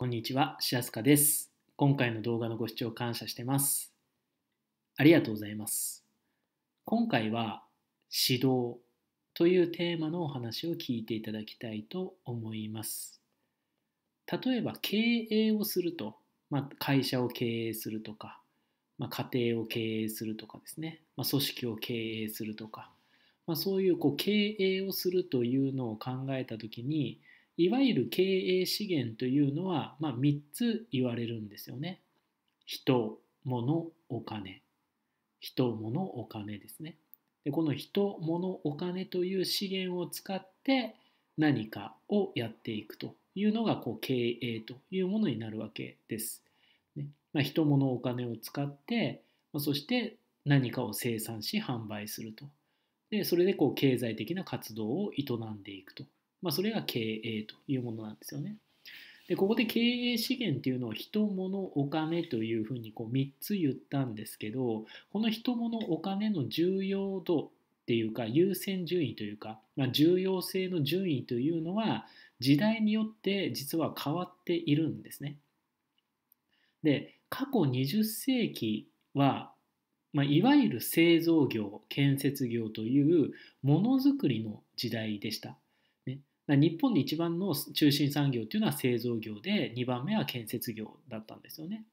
こんにちは、しあすかです。今回の動画のご視聴感謝してます。ありがとうございます。今回は指導というテーマのお話を聞いていただきたいと思います。例えば経営をすると、まあ、会社を経営するとか、まあ、家庭を経営するとかですね、まあ、組織を経営するとか、まそういうこう経営をするというのを考えた時にいわゆる経営資源というのは、まあ、3つ言われるんですよね。人、物、お金。人、物、お金ですね。でこの人、物、お金という資源を使って何かをやっていくというのがこう経営というものになるわけです。ねまあ、人、物、お金を使って、まそして何かを生産し販売すると。でそれでこう経済的な活動を営んでいくと。まあ、それが経営というものなんですよね。でここで経営資源っていうのを人物お金というふうにこう3つ言ったんですけどこの人物お金の重要度っていうか優先順位というか、まあ、重要性の順位というのは時代によって実は変わっているんですね。で過去20世紀は、まあ、いわゆる製造業建設業というものづくりの時代でした。日本で一番の中心産業っていうのは製造業で2番目は建設業だったんですよね。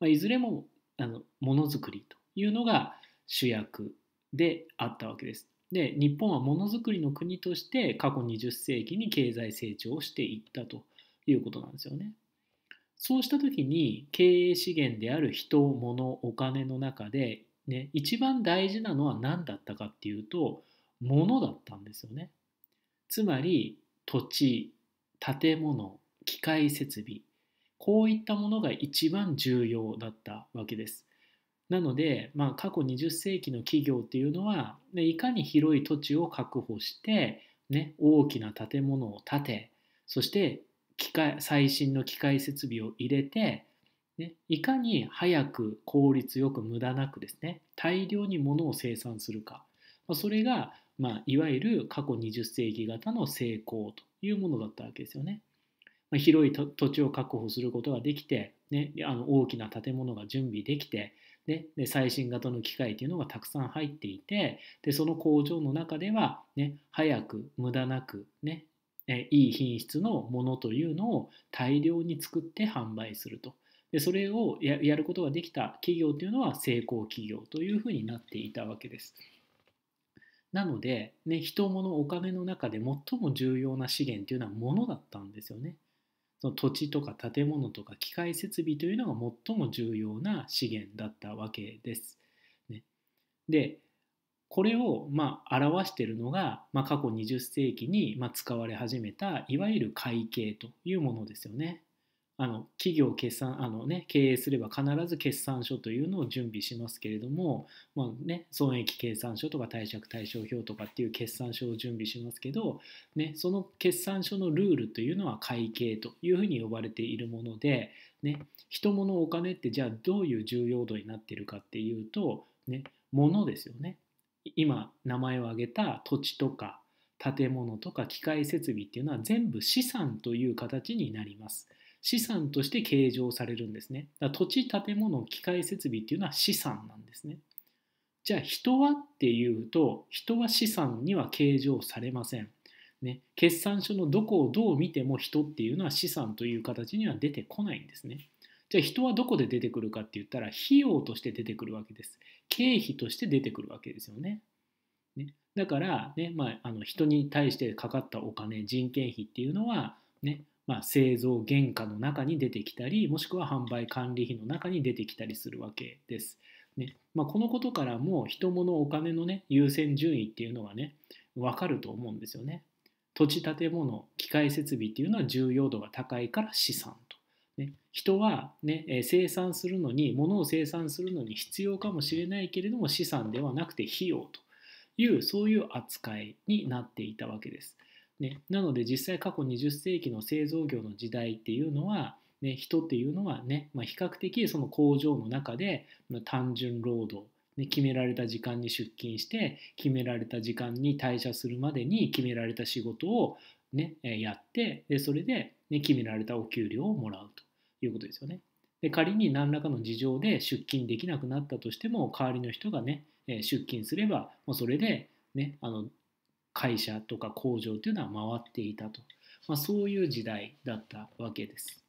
まあ、いずれもあのものづくりというのが主役であったわけです。で日本はものづくりの国として過去20世紀に経済成長をしていったということなんですよね。そうした時に経営資源である人物お金の中で、ね、一番大事なのは何だったかっていうと物だったんですよね。つまり土地建物機械設備こういったものが一番重要だったわけです。なので、まあ、過去20世紀の企業っていうのは、ね、いかに広い土地を確保して、ね、大きな建物を建てそして機械最新の機械設備を入れて、ね、いかに早く効率よく無駄なくですね大量に物を生産するか、まあ、それがまあ、いわゆる過去20世紀型の成功というものだったわけですよね。まあ、広い土地を確保することができて、ね、あの大きな建物が準備できて、ね、で最新型の機械というのがたくさん入っていてでその工場の中では、ね、早く無駄なく、ね、いい品質のものというのを大量に作って販売すると。でそれをやることができた企業というのは成功企業というふうになっていたわけです。なので、ね、人、物、お金の中で最も重要な資源というのは物だったんですよね。その土地とか建物とか機械設備というのが最も重要な資源だったわけです。ね、でこれをまあ表しているのが、まあ、過去20世紀にまあ使われ始めたいわゆる会計というものですよね。あの企業決算あの、ね、経営すれば必ず決算書というのを準備しますけれども、まあね、損益計算書とか貸借対照表とかっていう決算書を準備しますけど、ね、その決算書のルールというのは会計というふうに呼ばれているもので、ね、人物お金ってじゃあどういう重要度になっているかっていうと、ね、物ですよね今名前を挙げた土地とか建物とか機械設備っていうのは全部資産という形になります。資産として計上されるんですね。だ土地、建物、機械設備っていうのは資産なんですね。じゃあ人はっていうと、人は資産には計上されません。ね、決算書のどこをどう見ても人っていうのは資産という形には出てこないんですね。じゃあ人はどこで出てくるかって言ったら費用として出てくるわけです。経費として出てくるわけですよね。ねだからね、ねまあ、あの人に対してかかったお金人件費っていうのは、ね、まあ、製造原価の中に出てきたりもしくは販売管理費の中に出てきたりするわけです。ねまあ、このことからも人物お金のね優先順位っていうのはね分かると思うんですよね。土地建物機械設備っていうのは重要度が高いから資産と。ね、人は、ね、生産するのに物を生産するのに必要かもしれないけれども資産ではなくて費用というそういう扱いになっていたわけです。ね、なので実際過去20世紀の製造業の時代っていうのは、ね、人っていうのはね、まあ、比較的その工場の中で単純労働、ね、決められた時間に出勤して決められた時間に退社するまでに決められた仕事を、ね、やってでそれで、ね、決められたお給料をもらうということですよね。で仮に何らかの事情で出勤できなくなったとしても代わりの人がね出勤すればもうそれで、ね、あの会社とか工場というのは回っていたと、まあ、そういう時代だったわけです。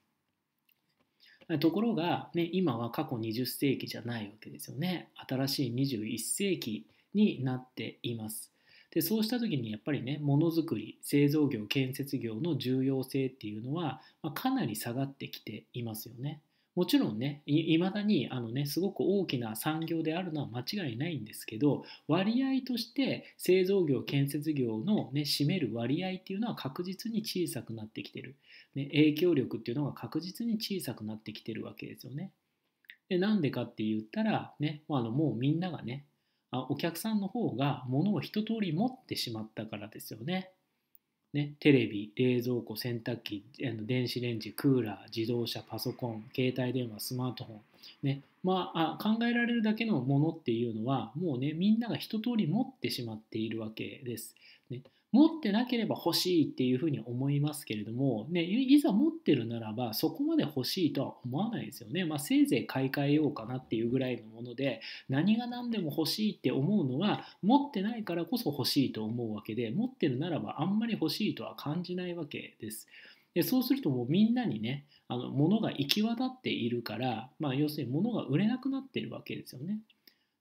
ところが、ね、今は過去20世紀じゃないわけですよね。新しい21世紀になっています。でそうした時にやっぱりねものづくり製造業建設業の重要性っていうのは、まあ、かなり下がってきていますよね。もちろんねいまだにあのねすごく大きな産業であるのは間違いないんですけど割合として製造業建設業の、ね、占める割合っていうのは確実に小さくなってきてる、ね、影響力っていうのが確実に小さくなってきてるわけですよね。でなんでかって言ったら、ね、あのもうみんながねお客さんの方が物を一通り持ってしまったからですよね。ね、テレビ、冷蔵庫、洗濯機、電子レンジ、クーラー、自動車、パソコン、携帯電話、スマートフォン、ねまあ、あ考えられるだけのものっていうのはもうねみんなが一通り持ってしまっているわけです。ね持ってなければ欲しいっていうふうに思いますけれども、ね、いざ持ってるならばそこまで欲しいとは思わないですよね、まあ、せいぜい買い替えようかなっていうぐらいのもので何が何でも欲しいって思うのは持ってないからこそ欲しいと思うわけで持ってるならばあんまり欲しいとは感じないわけです。でそうするともうみんなにねあの物が行き渡っているから、まあ、要するに物が売れなくなってるわけですよね。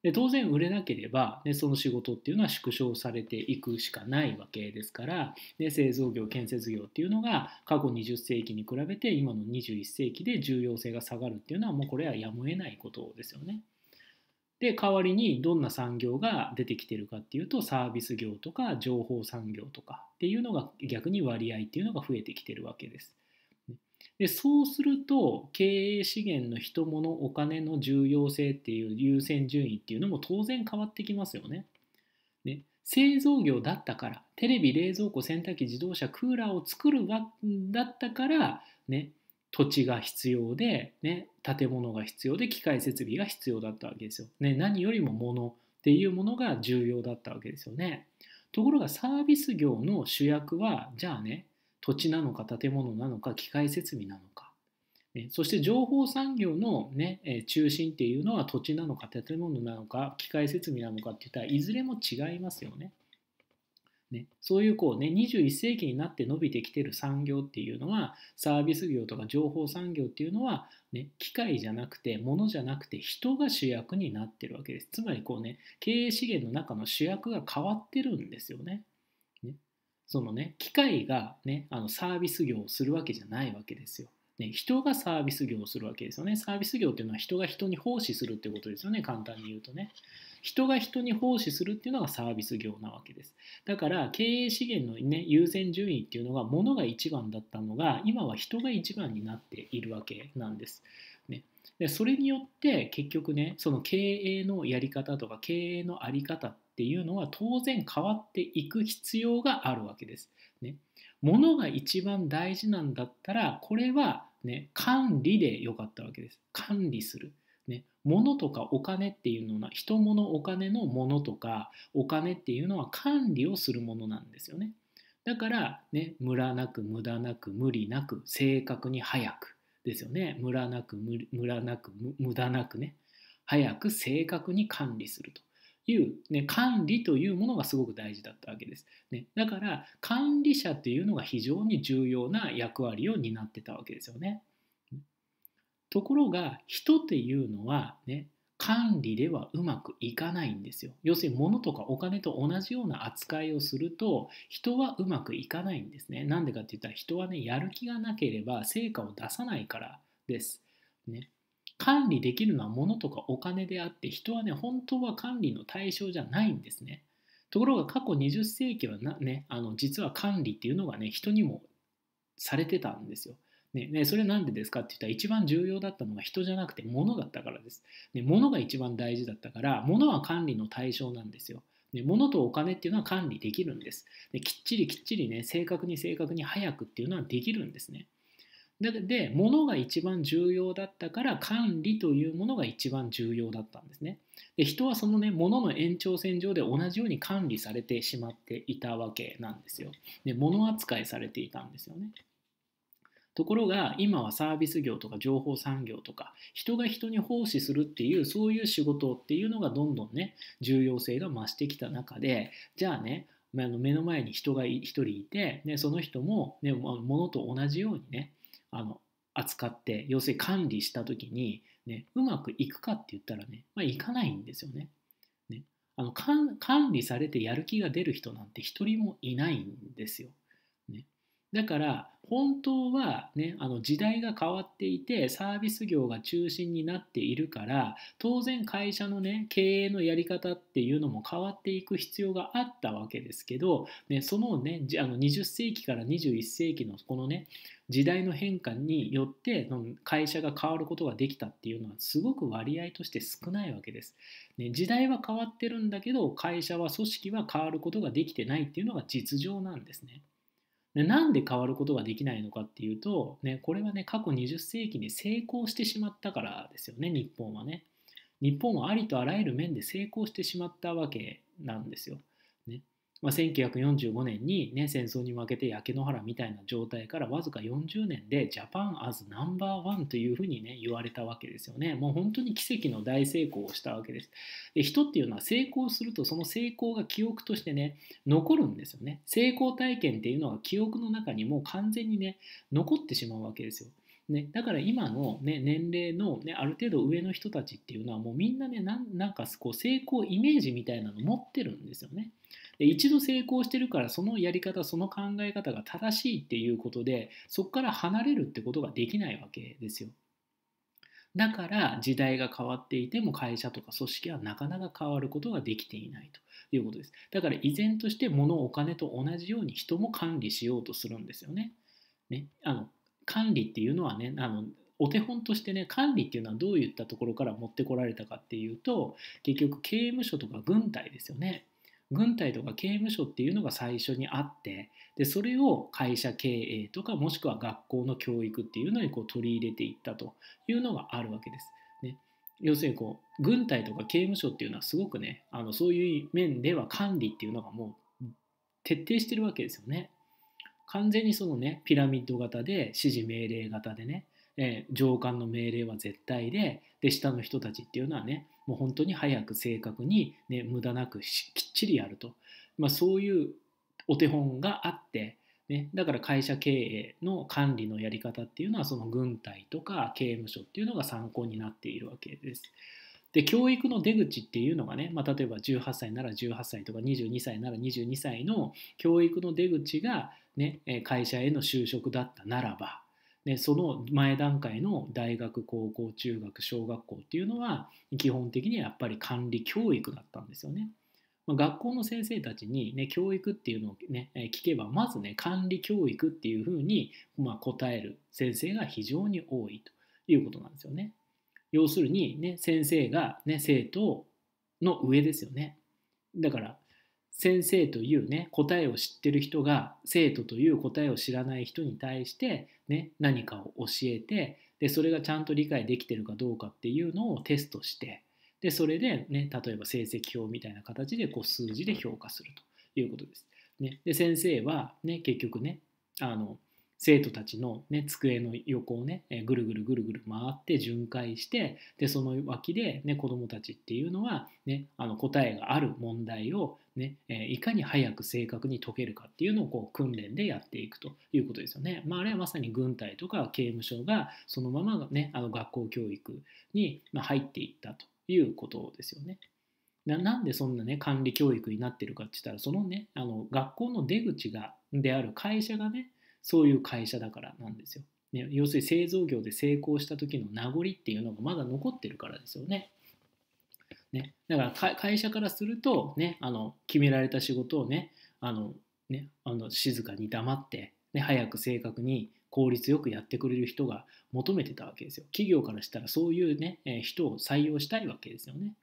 で当然売れなければ、ね、その仕事っていうのは縮小されていくしかないわけですから、ね、製造業建設業っていうのが過去20世紀に比べて今の21世紀で重要性が下がるっていうのはもうこれはやむを得ないことですよね。で代わりにどんな産業が出てきてるかっていうとサービス業とか情報産業とかっていうのが逆に割合っていうのが増えてきてるわけです。でそうすると経営資源の人物お金の重要性っていう優先順位っていうのも当然変わってきますよね。ね製造業だったからテレビ冷蔵庫洗濯機自動車クーラーを作るわだったから、ね、土地が必要で、ね、建物が必要で機械設備が必要だったわけですよ。ね、何よりも物っていうものが重要だったわけですよね。ところがサービス業の主役はじゃあね土地なのか建物なのか機械設備なのか、ね、そして情報産業の、ね、え中心っていうのは土地なのか建物なのか機械設備なのかっていったらいずれも違いますよね。ね、そういうこうね21世紀になって伸びてきてる産業っていうのはサービス業とか情報産業っていうのは、ね、機械じゃなくて物じゃなくて人が主役になってるわけですつまりこうね経営資源の中の主役が変わってるんですよね。そのね、機械がね、あのサービス業をするわけじゃないわけですよ。ね、人がサービス業をするわけですよね。サービス業っていうのは人が人に奉仕するってことですよね、簡単に言うとね。人が人に奉仕するっていうのがサービス業なわけです。だから経営資源の、ね、優先順位っていうのが物が一番だったのが今は人が一番になっているわけなんです。ね、でそれによって結局ねその経営のやり方とか経営の在り方っっていうのは当然変わっていく必要があるわけです。ね、物が一番大事なんだったらこれは、ね、管理でよかったわけです。管理する。ね、物とかお金っていうのは人物お金の物とかお金っていうのは管理をするものなんですよね。だから、ね、ムラなく無駄なく無理なく正確に早くですよね。ムラなくムラなく無駄なくね。早く正確に管理すると。いう、ね、管理というものがすごく大事だったわけです。ね、だから管理者っていうのが非常に重要な役割を担ってたわけですよね。ところが人っていうのは、ね、管理ではうまくいかないんですよ。要するに物とかお金と同じような扱いをすると人はうまくいかないんですね。なんでかって言ったら人はねやる気がなければ成果を出さないからです。ね、管理できるのは物とかお金であって人はね本当は管理の対象じゃないんですねところが過去20世紀はねあの実は管理っていうのがね人にもされてたんですよね、ね、それなんでですかって言ったら一番重要だったのが人じゃなくて物だったからです。ね、物が一番大事だったから物は管理の対象なんですよ。ね、物とお金っていうのは管理できるんです。できっちりきっちりね正確に正確に早くっていうのはできるんですね。で物が一番重要だったから管理というものが一番重要だったんですね。で人はそのね物の延長線上で同じように管理されてしまっていたわけなんですよ。で物扱いされていたんですよね。ところが今はサービス業とか情報産業とか人が人に奉仕するっていうそういう仕事っていうのがどんどんね重要性が増してきた中でじゃあね目の前に人が一人いて、ね、その人も、ね、物と同じようにねあの扱って要するに管理した時に、ね、うまくいくかって言ったらね、まあ、いかないんですよね。ねあの管理されてやる気が出る人なんて一人もいないんですよ。だから本当は、ね、あの時代が変わっていてサービス業が中心になっているから当然会社の、ね、経営のやり方っていうのも変わっていく必要があったわけですけど、ね、その,、ね、あの20世紀から21世紀のこのね時代の変化によって会社が変わることができたっていうのはすごく割合として少ないわけです。ね、時代は変わってるんだけど会社は組織は変わることができてないっていうのが実情なんですね。でなんで変わることができないのかっていうと、ね、これはね過去20世紀に成功してしまったからですよね日本はね。日本はありとあらゆる面で成功してしまったわけなんですよ。まあ、1945年に、ね、戦争に負けて焼け野原みたいな状態からわずか40年でジャパンアズナンバーワンというふうに、ね、言われたわけですよね。もう本当に奇跡の大成功をしたわけです。で人っていうのは成功するとその成功が記憶としてね残るんですよね。成功体験っていうのが記憶の中にもう完全にね残ってしまうわけですよ。ね、だから今の、ね、年齢の、ね、ある程度上の人たちっていうのはもうみんなねなんかこう成功イメージみたいなの持ってるんですよね。で一度成功してるからそのやり方その考え方が正しいっていうことでそこから離れるってことができないわけですよだから時代が変わっていても会社とか組織はなかなか変わることができていないということですだから依然として物お金と同じように人も管理しようとするんですよねねあの管理っていうのはねあのお手本としてね管理っていうのはどういったところから持ってこられたかっていうと結局刑務所とか軍隊ですよね軍隊とか刑務所っていうのが最初にあってでそれを会社経営とかもしくは学校の教育っていうのにこう取り入れていったというのがあるわけです。ね、要するにこう軍隊とか刑務所っていうのはすごくねあのそういう面では管理っていうのがもう徹底してるわけですよね。完全にそのねピラミッド型で指示命令型でね、えー、上官の命令は絶対でで下の人たちっていうのはねもう本当に早く正確に、ね、無駄なくきっちりやると、まあ、そういうお手本があって、ね、だから会社経営の管理のやり方っていうのはその軍隊とか刑務所っていうのが参考になっているわけです。で教育の出口っていうのがね、まあ、例えば18歳なら18歳とか22歳なら22歳の教育の出口が、ね、会社への就職だったならばでその前段階の大学高校中学小学校っていうのは基本的にはやっぱり管理教育だったんですよね。まあ、学校の先生たちに、ね、教育っていうのを、ね、聞けばまずね管理教育っていうふうに、まあ、答える先生が非常に多いということなんですよね。要するに、ね、先生が、ね、生徒の上ですよね。だから先生というね答えを知ってる人が生徒という答えを知らない人に対してね何かを教えてでそれがちゃんと理解できてるかどうかっていうのをテストしてでそれでね例えば成績表みたいな形でこう数字で評価するということです。ね、で先生はね結局ねあの生徒たちの、ね、机の横をね、えぐるぐるぐるぐる回って巡回してでその脇で、ね、子どもたちっていうのは、ね、あの答えがある問題をね、えいかに早く正確に解けるかっていうのをこう訓練でやっていくということですよね。まあ、あれはまさに軍隊とか刑務所がそのまま、ね、あの学校教育に入っていったということですよね。ななんでそんなね管理教育になってるかって言ったらそのねあの学校の出口がである会社がねそういう会社だからなんですよ。ね、要するに製造業で成功した時の名残っていうのがまだ残ってるからですよね。ねだから会社からすると、ね、あの決められた仕事をねあのねあの静かに黙って、ね、早く正確に効率よくやってくれる人が求めてたわけですよ。企業からしたらそういうね、え人を採用したいわけですよね。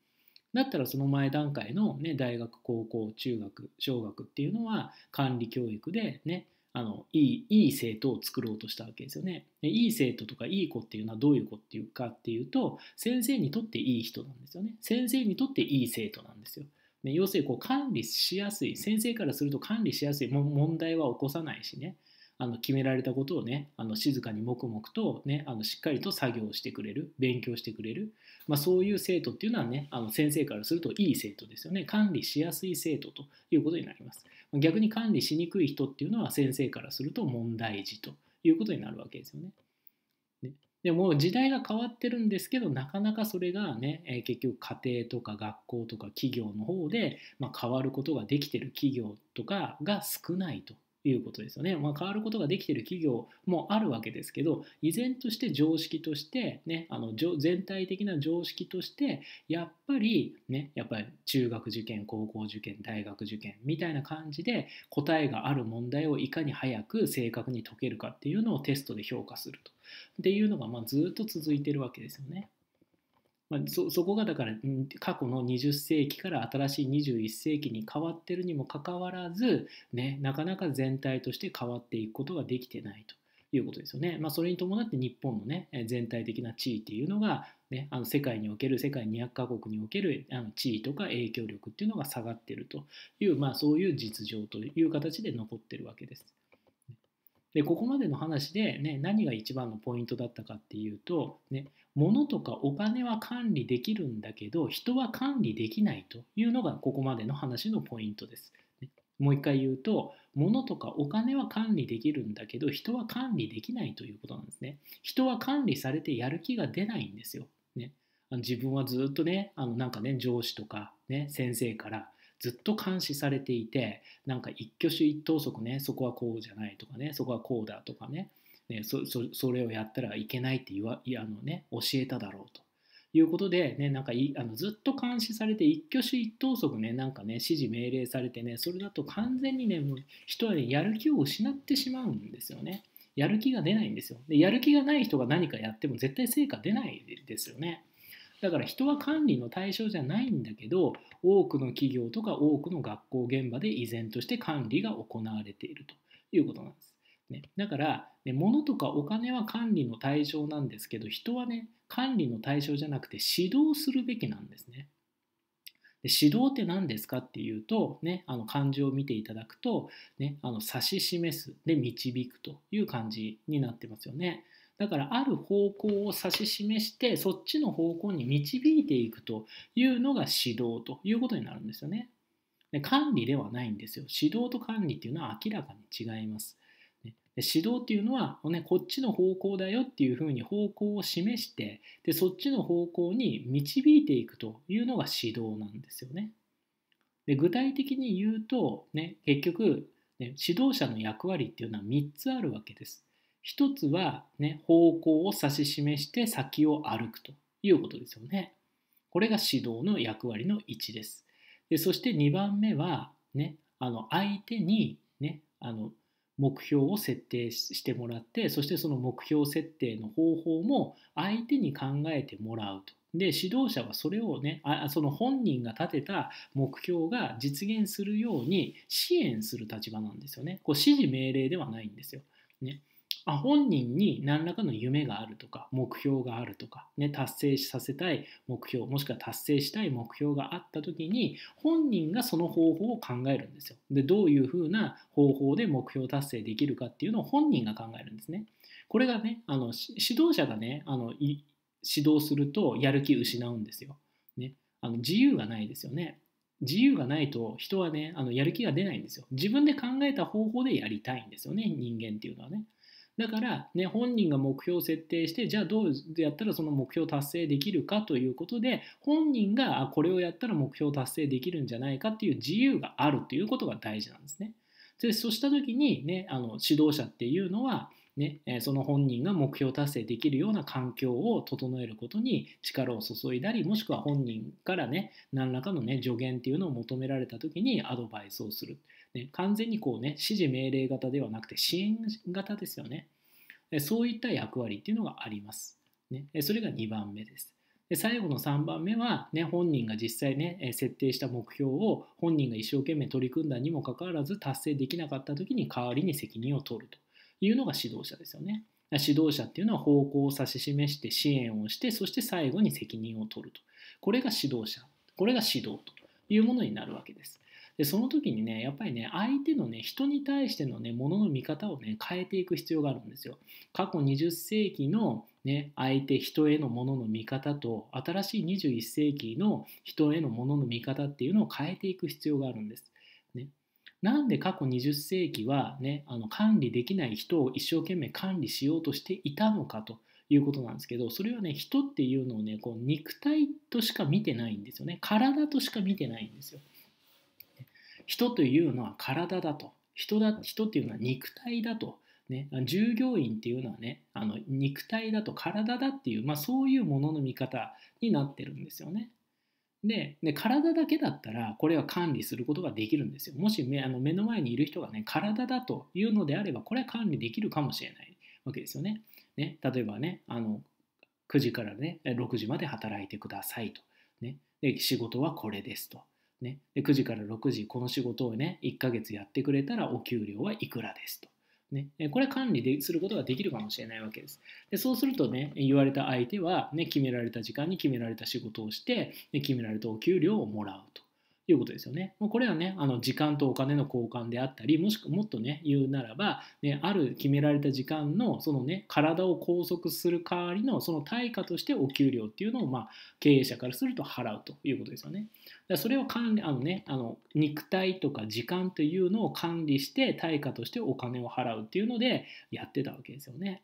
だったらその前段階の、ね、大学、高校、中学、小学っていうのは管理教育でね、あのいいいい生徒を作ろうとしたわけですよねで。いい生徒とかいい子っていうのはどういう子っていうかっていうと先生にとっていい人なんですよね。先生にとっていい生徒なんですよ。で要するにこう管理しやすい先生からすると管理しやすい問題は起こさないしねあの決められたことをねあの静かに黙々と、ね、あのしっかりと作業してくれる勉強してくれる、まあ、そういう生徒っていうのはねあの先生からするといい生徒ですよね管理しやすい生徒ということになります逆に管理しにくい人っていうのは先生からすると問題児ということになるわけですよね。ねでも時代が変わってるんですけどなかなかそれがね、え結局家庭とか学校とか企業の方で、まあ、変わることができてる企業とかが少ないということですよね。まあ、変わることができている企業もあるわけですけど、依然として常識として、ね、あの全体的な常識として、やっぱり、ね、やっぱり中学受験、高校受験、大学受験みたいな感じで答えがある問題をいかに早く正確に解けるかっていうのをテストで評価すると。っていうのがまずっと続いてるわけですよね。まあ、そこがだから過去の20世紀から新しい21世紀に変わってるにもかかわらず、ね、なかなか全体として変わっていくことができてないということですよね。まあ、それに伴って日本の、ね、全体的な地位っていうのが、ね、あの世界における世界200カ国におけるあの地位とか影響力っていうのが下がってるという、まあ、そういう実情という形で残ってるわけです。でここまでの話で、ね、何が一番のポイントだったかっていうと、ね、物とかお金は管理できるんだけど人は管理できないというのがここまでの話のポイントです。もう一回言うと物とかお金は管理できるんだけど人は管理できないということなんですね。人は管理されてやる気が出ないんですよ。ね、あの自分はずっとねあのなんかね上司とか、ね、先生からずっと監視されていてなんか一挙手一投足ねそこはこうじゃないとかねそこはこうだとかねね、そそれをやったらいけないって言わあの、ね、教えただろうということで、ね、なんかいあのずっと監視されて一挙手一投足ねなんかね指示命令されてねそれだと完全にねもう人は、ね、やる気を失ってしまうんですよねやる気が出ないんですよでやる気がない人が何かやっても絶対成果出ないですよねだから人は管理の対象じゃないんだけど多くの企業とか多くの学校現場で依然として管理が行われているということなんですね、だから、ね、物とかお金は管理の対象なんですけど人はね管理の対象じゃなくて指導するべきなんですね。で指導って何ですかっていうと、ね、あの漢字を見ていただくと、ね、あの指し示すで導くという感じになってますよね。だからある方向を指し示してそっちの方向に導いていくというのが指導ということになるんですよね。で管理ではないんですよ。指導と管理っていうのは明らかに違います。指導っていうのは、ね、こっちの方向だよっていうふうに方向を示してでそっちの方向に導いていくというのが指導なんですよね。で具体的に言うと、ね、結局、ね、指導者の役割っていうのは3つあるわけです。1つは、ね、方向を指し示して先を歩くということですよね。これが指導の役割の1です。でそして2番目は、ね、あの相手に、ね、あの目標を設定してもらってそしてその目標設定の方法も相手に考えてもらうと。で指導者はそれをねあその本人が立てた目標が実現するように支援する立場なんですよね。こう指示命令ではないんですよ。ね、あ本人に何らかの夢があるとか目標があるとか、ね、達成させたい目標もしくは達成したい目標があった時に本人がその方法を考えるんですよでどういうふうな方法で目標達成できるかっていうのを本人が考えるんですねこれがねあの指導者がねあの指導するとやる気失うんですよ、ね、あの自由がないですよね自由がないと人はねあのやる気が出ないんですよ自分で考えた方法でやりたいんですよね人間っていうのはねだからね本人が目標を設定してじゃあどうやったらその目標を達成できるかということで本人がこれをやったら目標を達成できるんじゃないかっていう自由があるということが大事なんですね。でそうした時にねあの指導者っていうのはね、その本人が目標達成できるような環境を整えることに力を注いだりもしくは本人からね何らかのね助言っていうのを求められた時にアドバイスをするね、完全にこうね、指示命令型ではなくて支援型ですよね。そういった役割っていうのがあります。ね、それが2番目です。で最後の3番目は、ね、本人が実際ね、設定した目標を本人が一生懸命取り組んだにもかかわらず達成できなかった時に代わりに責任を取るというのが指導者ですよね。指導者っていうのは方向を指し示して支援をしてそして最後に責任を取るとこれが指導者これが指導というものになるわけですでその時にねやっぱりね相手のね人に対してのねものの見方をね変えていく必要があるんですよ過去20世紀のね、相手人へのものの見方と新しい21世紀の人へのものの見方っていうのを変えていく必要があるんです。ね、なんで過去20世紀は、ね、あの管理できない人を一生懸命管理しようとしていたのかということなんですけどそれはね人っていうのをねこう肉体としか見てないんですよね体としか見てないんですよ。人というのは体だと人だ人っていうのは肉体だと、ね、従業員っていうのはねあの肉体だと体だっていう、まあ、そういうものの見方になってるんですよね。で体だけだったらこれは管理することができるんですよ。もし目あの目の前にいる人がね体だというのであればこれは管理できるかもしれないわけですよね。ね例えばねあの9時からね6時まで働いてくださいと、ね、で仕事はこれですとね、で9時から6時この仕事をね1ヶ月やってくれたらお給料はいくらですと。ね、これ管理ですることができるかもしれないわけです。でそうするとね言われた相手は、ね、決められた時間に決められた仕事をして、ね、決められたお給料をもらうと。いうことですよね。もうこれはね、あの時間とお金の交換であったり、もしくはもっとね、言うならば、ね、ある決められた時間の、そのね、体を拘束する代わりの、その対価としてお給料っていうのを、まあ、経営者からすると払うということですよね。だそれを管理、あのね、あの肉体とか時間というのを管理して、対価としてお金を払うっていうので、やってたわけですよね。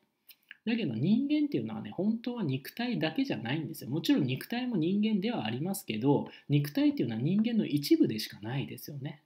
だけど人間っていうのはね本当は肉体だけじゃないんですよもちろん肉体も人間ではありますけど肉体っていうのは人間の一部でしかないですよね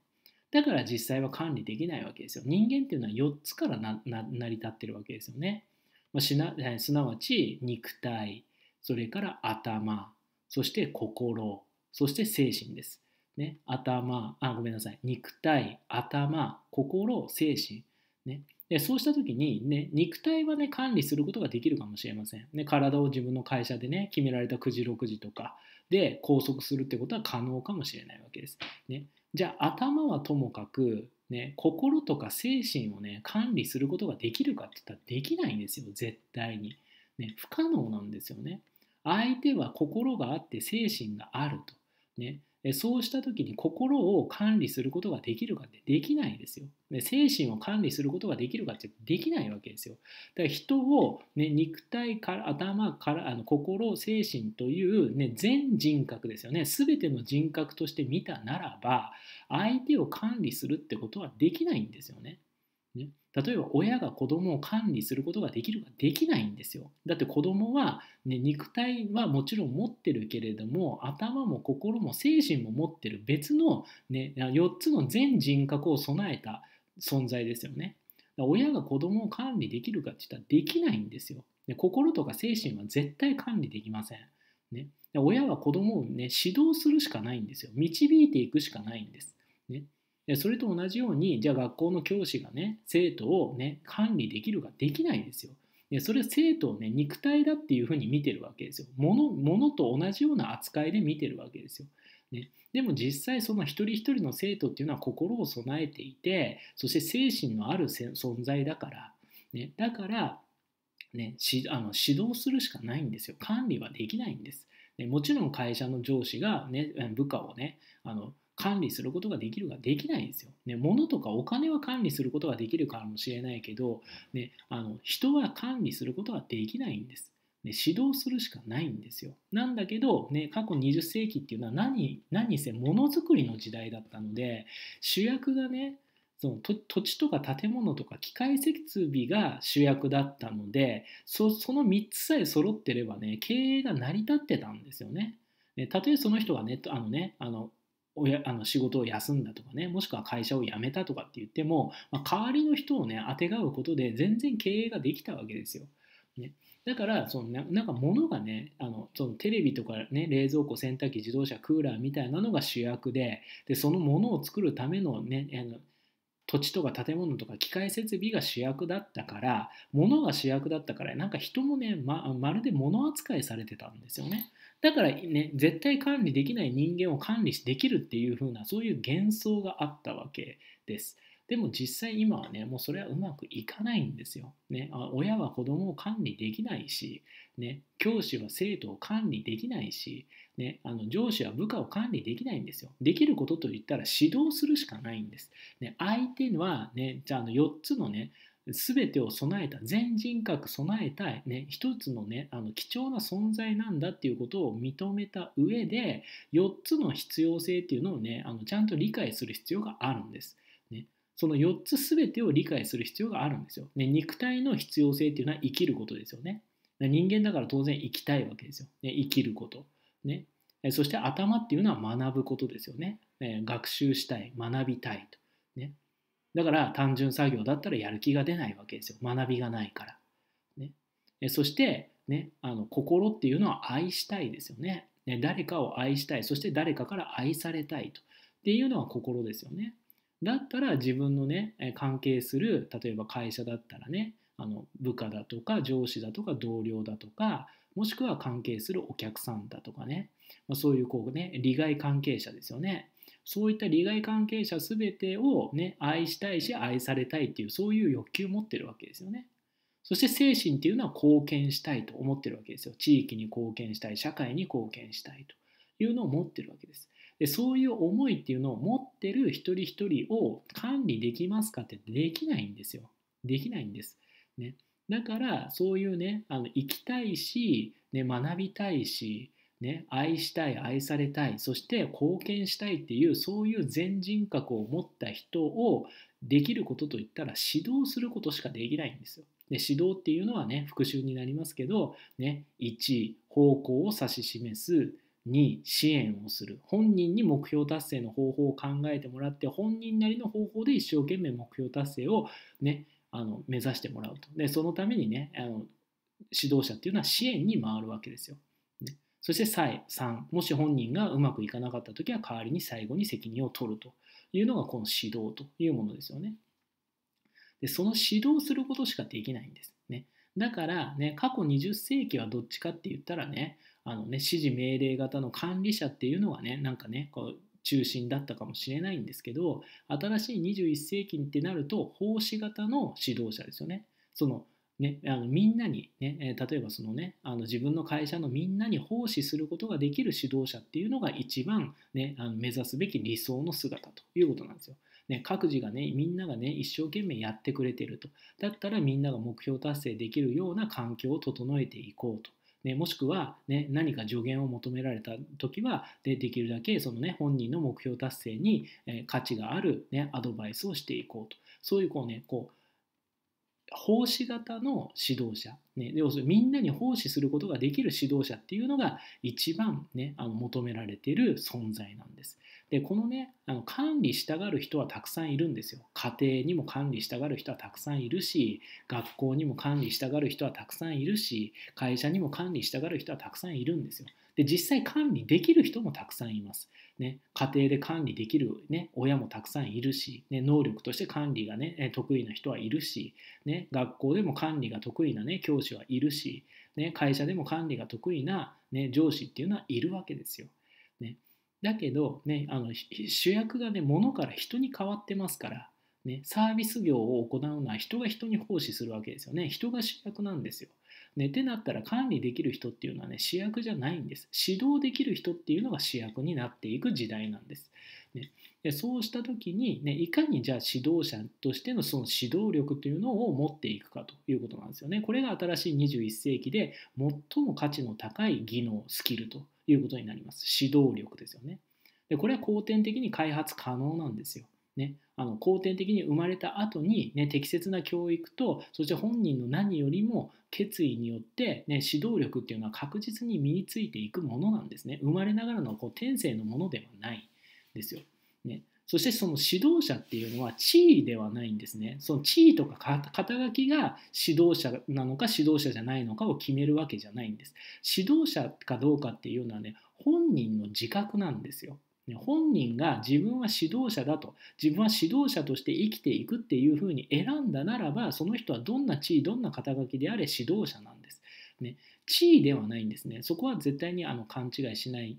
だから実際は管理できないわけですよ人間っていうのは4つから成り立ってるわけですよね、まあ、しなすなわち肉体それから頭そして心そして精神ですね、頭あごめんなさい肉体頭心精神、ね、でそうした時に、ね、肉体はね管理することができるかもしれません、ね、体を自分の会社でね決められた9時6時とかで拘束するってことは可能かもしれないわけです、ね、じゃあ頭はともかく、ね、心とか精神をね管理することができるかって言ったらできないんですよ絶対に、ね、不可能なんですよね相手は心があって精神があるとねそうした時に心を管理することができるかってできないですよ。精神を管理することができるかってできないわけですよ。だから人を、ね、肉体から頭からあの心精神という、ね、全人格ですよね全ての人格として見たならば相手を管理するってことはできないんですよね。ね例えば親が子供を管理することができるかできないんですよだって子供は、ね、肉体はもちろん持ってるけれども頭も心も精神も持ってる別の、ね、4つの全人格を備えた存在ですよね親が子供を管理できるかって言ったらできないんですよで心とか精神は絶対管理できません、ね、親は子供をね指導するしかないんですよ導いていくしかないんですねそれと同じように、じゃあ学校の教師がね、生徒をね、管理できるかできないんですよ。でそれ生徒をね、肉体だっていうふうに見てるわけですよ。ものと同じような扱いで見てるわけですよ。ね、でも実際その一人一人の生徒っていうのは心を備えていて、そして精神のある存在だから、ね、だから、ね、しあの指導するしかないんですよ。管理はできないんです。ね、もちろん会社の上司が、ね、部下をね、あの管理することができるかできないんですよ。ね、物とかお金は管理することができるかもしれないけど、ね、あの人は管理することはできないんです。ね、指導するしかないんですよ。なんだけど、ね、過去20世紀っていうのは何何せものづくりの時代だったので主役がねその土地とか建物とか機械設備が主役だったのでその3つさえ揃ってればね経営が成り立ってたんですよね。ね、例えその人がねあのねあのやあの仕事を休んだとかねもしくは会社を辞めたとかって言っても、まあ、代わりの人をねあてがうことで全然経営ができたわけですよ。ね、だからそのなんか物がねあのそのテレビとか、ね、冷蔵庫洗濯機自動車クーラーみたいなのが主役ででその物を作るための,、ね、あの土地とか建物とか機械設備が主役だったから物が主役だったからなんか人もねままるで物扱いされてたんですよね。だからね、絶対管理できない人間を管理できるっていう風な、そういう幻想があったわけです。でも実際今はね、もうそれはうまくいかないんですよ。ね、親は子供を管理できないし、ね、教師は生徒を管理できないし、ね、あの上司は部下を管理できないんですよ。できることといったら指導するしかないんです。ね、相手はね、じゃあの4つのね、全てを備えた全人格備えた、ね、一つのねあの貴重な存在なんだっていうことを認めた上で4つの必要性っていうのをねあのちゃんと理解する必要があるんです。その4つ全てを理解する必要があるんですよ。ね、肉体の必要性っていうのは生きることですよね。人間だから当然生きたいわけですよ。ね、生きること。ね、そして頭っていうのは学ぶことですよね。学習したい、学びたいと。ね、だから単純作業だったらやる気が出ないわけですよ。学びがないから。ね、そして、ね、あの心っていうのは愛したいですよねね。誰かを愛したい。そして誰かから愛されたいと。っていうのは心ですよね。だったら自分のね、関係する、例えば会社だったらね、あの部下だとか上司だとか同僚だとか、もしくは関係するお客さんだとかね、まあ、そういうこうね、利害関係者ですよね。そういった利害関係者すべてを、ね、愛したいし愛されたいっていうそういう欲求を持ってるわけですよね。そして精神っていうのは貢献したいと思ってるわけですよ。地域に貢献したい、社会に貢献したいというのを持ってるわけです。でそういう思いっていうのを持ってる一人一人を管理できますかってできないんですよ。できないんです。ね、だからそういうねあの生きたいし、ね、学びたいし、ね、愛したい愛されたいそして貢献したいっていうそういう全人格を持った人をできることといったら指導することしかできないんですよ。で指導っていうのはね復習になりますけど、ね、1方向を指し示す2支援をする本人に目標達成の方法を考えてもらって本人なりの方法で一生懸命目標達成を、ね、あの目指してもらうとでそのためにねあの指導者っていうのは支援に回るわけですよ。そして3もし本人がうまくいかなかった時は代わりに最後に責任を取るというのがこの指導というものですよね。でその指導することしかできないんです。ね、だからね過去20世紀はどっちかって言ったらねあのね指示命令型の管理者っていうのがねなんかねこう中心だったかもしれないんですけど新しい21世紀ってなると奉仕型の指導者ですよね。そのね、あのみんなにね、え例えばその、ね、あの自分の会社のみんなに奉仕することができる指導者っていうのが一番、ね、あの目指すべき理想の姿ということなんですよ。ね、各自がねみんながね一生懸命やってくれてるとだったらみんなが目標達成できるような環境を整えていこうとね、もしくは、ね、何か助言を求められた時はでできるだけその、ね、本人の目標達成に、えー、価値がある、ね、アドバイスをしていこうとそういうこう、ね、こう奉仕型の指導者、ね、要するにみんなに奉仕することができる指導者っていうのが一番、ね、あの求められている存在なんです。でこのねあの管理したがる人はたくさんいるんですよ。家庭にも管理したがる人はたくさんいるし学校にも管理したがる人はたくさんいるし会社にも管理したがる人はたくさんいるんですよ。で実際管理できる人もたくさんいます。ね、家庭で管理できる、ね、親もたくさんいるし、ね、能力として管理が、ね、得意な人はいるし、ね、学校でも管理が得意な、ね、教師はいるし、ね、会社でも管理が得意な、ね、上司っていうのはいるわけですよ。ね、だけど、ね、あの主役が、ね、物から人に変わってますから、ね、サービス業を行うのは人が人に奉仕するわけですよね。人が主役なんですよ。ね、ってなったら管理できる人っていうのはね主役じゃないんです指導できる人っていうのが主役になっていく時代なんです、ね、でそうした時に、ね、いかにじゃあ指導者としてのその指導力というのを持っていくかということなんですよねこれが新しい21世紀で最も価値の高い技能スキルということになります指導力ですよねでこれは後天的に開発可能なんですよねあの後天的に生まれた後にね適切な教育とそして本人の何よりも決意によってね指導力っていうのは確実に身についていくものなんですね生まれながらのこう天性のものではないですよ。ね、そしてその指導者っていうのは地位ではないんですね。その地位とか肩書きが指導者なのか指導者じゃないのかを決めるわけじゃないんです。指導者かどうかっていうのはね、本人の自覚なんですよ。本人が自分は指導者だと自分は指導者として生きていくっていうふうに選んだならばその人はどんな地位どんな肩書きであれ指導者なんです、ね、地位ではないんですねそこは絶対にあの勘違いしない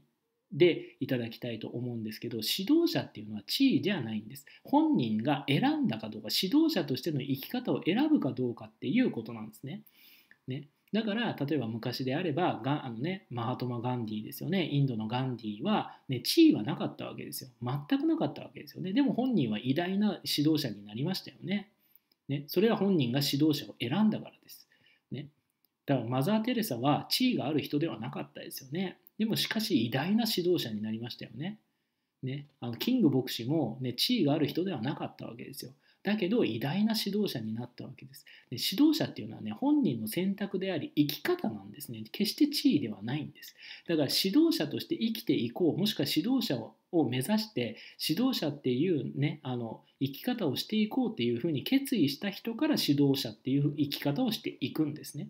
でいただきたいと思うんですけど指導者っていうのは地位じゃないんです本人が選んだかどうか指導者としての生き方を選ぶかどうかっていうことなんですねねだから例えば昔であればがあの、ね、マハトマ・ガンディですよねインドのガンディは、ね、地位はなかったわけですよ全くなかったわけですよねでも本人は偉大な指導者になりましたよねねそれは本人が指導者を選んだからです、ね、だからマザー・テレサは地位がある人ではなかったですよねでもしかし偉大な指導者になりましたよねねあのキング牧師も、ね、地位がある人ではなかったわけですよだけど偉大な指導者になったわけですで指導者っていうのはね本人の選択であり生き方なんですね決して地位ではないんですだから指導者として生きていこうもしくは指導者を目指して指導者っていうねあの生き方をしていこうっていうふうに決意した人から指導者っていう生き方をしていくんですね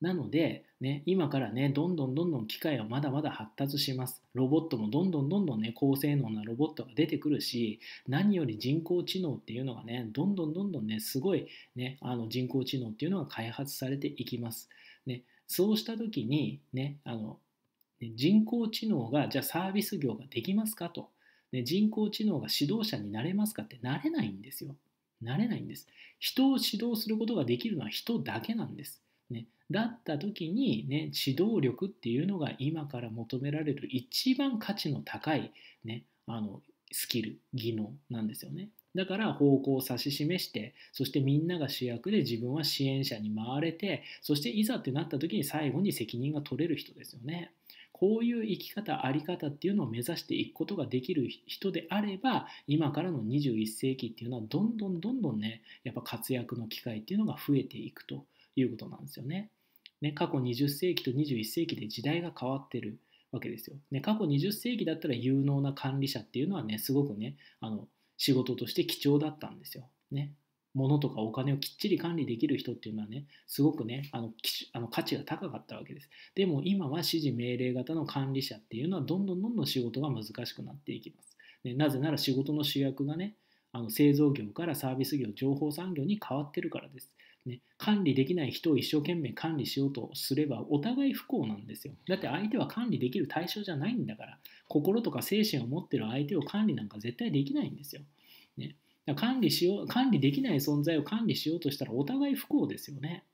なのでね、今からね、どんどんどんどん機械はまだまだ発達します。ロボットもどんどんどんどんね、高性能なロボットが出てくるし、何より人工知能っていうのがね、どんどんどんどんね、すごいね、あの人工知能っていうのが開発されていきます。ね、そうした時にね、あの、人工知能がじゃあサービス業ができますかと、ね、人工知能が指導者になれますかってなれないんですよ。なれないんです。人を指導することができるのは人だけなんです。ね、だった時に、ね、指導力っていうのが今から求められる一番価値の高い、ね、あのスキル技能なんですよね。だから方向を指し示してそしてみんなが主役で自分は支援者に回れてそしていざってなった時に最後に責任が取れる人ですよね。こういう生き方あり方っていうのを目指していくことができる人であれば今からの21世紀っていうのはどんどんどんどんねやっぱ活躍の機会っていうのが増えていくということなんですよね。ね過去20世紀と21世紀で時代が変わってるわけですよ。ね、過去20世紀だったら有能な管理者っていうのはねすごくねあの仕事として貴重だったんですよ。ね、物とかお金をきっちり管理できる人っていうのはねすごくねあのあの価値が高かったわけですでも今は指示命令型の管理者っていうのはどんどんどんどん仕事が難しくなっていきます、ね、なぜなら仕事の主役がねあの製造業からサービス業情報産業に変わってるからですね、管理できない人を一生懸命管理しようとすればお互い不幸なんですよ。だって相手は管理できる対象じゃないんだから、心とか精神を持ってる相手を管理なんか絶対できないんですよ。ね、管理しよう管理できない存在を管理しようとしたらお互い不幸ですよね。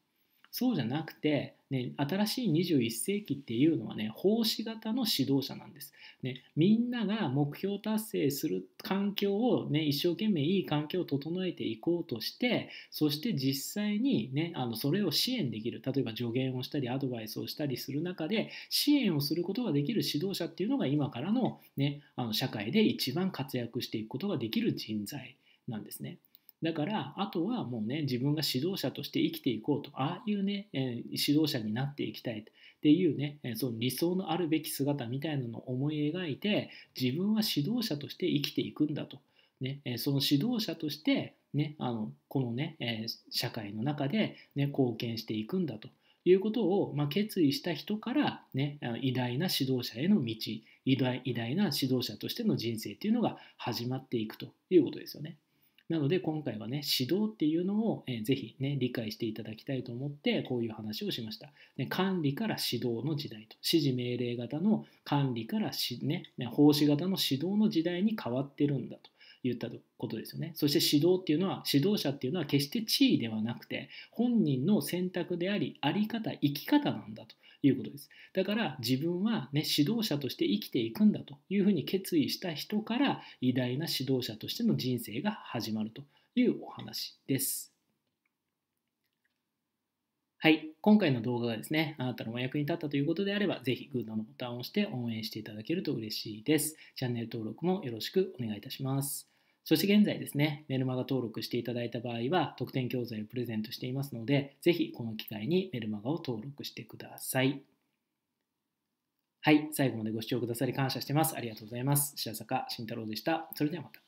そうじゃなくて、ね、新しい21世紀っていうのはね奉仕型の指導者なんです、ね、みんなが目標達成する環境を、ね、一生懸命いい環境を整えていこうとしてそして実際に、ね、あのそれを支援できる例えば助言をしたりアドバイスをしたりする中で支援をすることができる指導者っていうのが今からの,、ね、あの社会で一番活躍していくことができる人材なんですね。だから、あとはもうね、自分が指導者として生きていこうと、ああいうね、え指導者になっていきたいっていうね、その理想のあるべき姿みたいなのを思い描いて、自分は指導者として生きていくんだと。ね、その指導者として、ね、あのこのね、え社会の中で、ね、貢献していくんだということを、まあ、決意した人から、ね、偉大な指導者への道偉大偉大な指導者としての人生っていうのが始まっていくということですよね。なので今回はね指導っていうのを、えー、ぜひね理解していただきたいと思ってこういう話をしました、ね、管理から指導の時代と指示命令型の管理からし、ね、奉仕型の指導の時代に変わってるんだと言ったことですよね。そして指導っていうのは指導者っていうのは決して地位ではなくて本人の選択でありあり方生き方なんだということです。だから自分は、ね、指導者として生きていくんだというふうに決意した人から偉大な指導者としての人生が始まるというお話です。はい、今回の動画がですね、あなたのお役に立ったということであれば、ぜひグッドのボタンを押して応援していただけると嬉しいです。チャンネル登録もよろしくお願いいたします。そして現在ですね、メルマガ登録していただいた場合は、特典教材をプレゼントしていますので、ぜひこの機会にメルマガを登録してください。はい、最後までご視聴くださり感謝してます。ありがとうございます。白坂慎太郎でした。それではまた。